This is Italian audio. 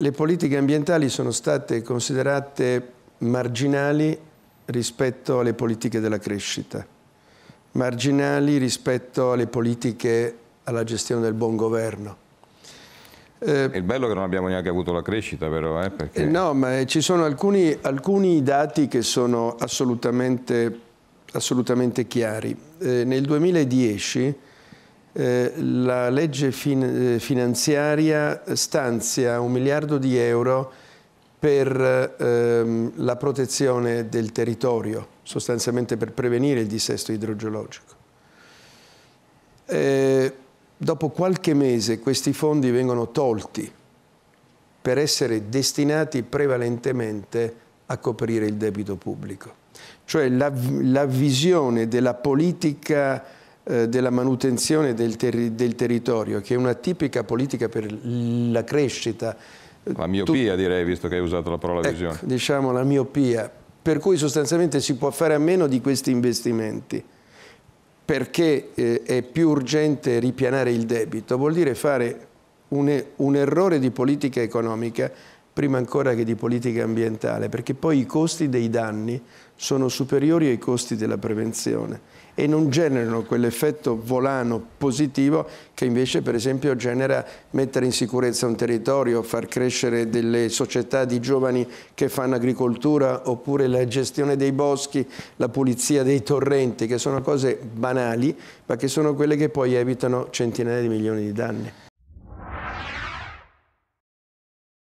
Le politiche ambientali sono state considerate marginali rispetto alle politiche della crescita, marginali rispetto alle politiche alla gestione del buon governo. Eh, il bello è che non abbiamo neanche avuto la crescita, però. Eh, perché... no, ma eh, ci sono alcuni, alcuni dati che sono assolutamente, assolutamente chiari. Eh, nel 2010 eh, la legge fin eh, finanziaria stanzia un miliardo di euro per ehm, la protezione del territorio, sostanzialmente per prevenire il dissesto idrogeologico. E eh, dopo qualche mese questi fondi vengono tolti per essere destinati prevalentemente a coprire il debito pubblico. Cioè la, la visione della politica eh, della manutenzione del, terri del, territorio, che è una tipica politica per la crescita. La miopia tu... direi, visto che hai usato la parola ecco, visione. Diciamo la miopia, per cui sostanzialmente si può fare a meno di questi investimenti perché eh, è più urgente ripianare il debito, vuol dire fare un, un errore di politica economica prima ancora che di politica ambientale, perché poi i costi dei danni sono superiori ai costi della prevenzione e non generano quell'effetto volano positivo che invece per esempio genera mettere in sicurezza un territorio, far crescere delle società di giovani che fanno agricoltura oppure la gestione dei boschi, la pulizia dei torrenti, che sono cose banali ma che sono quelle che poi evitano centinaia di milioni di danni.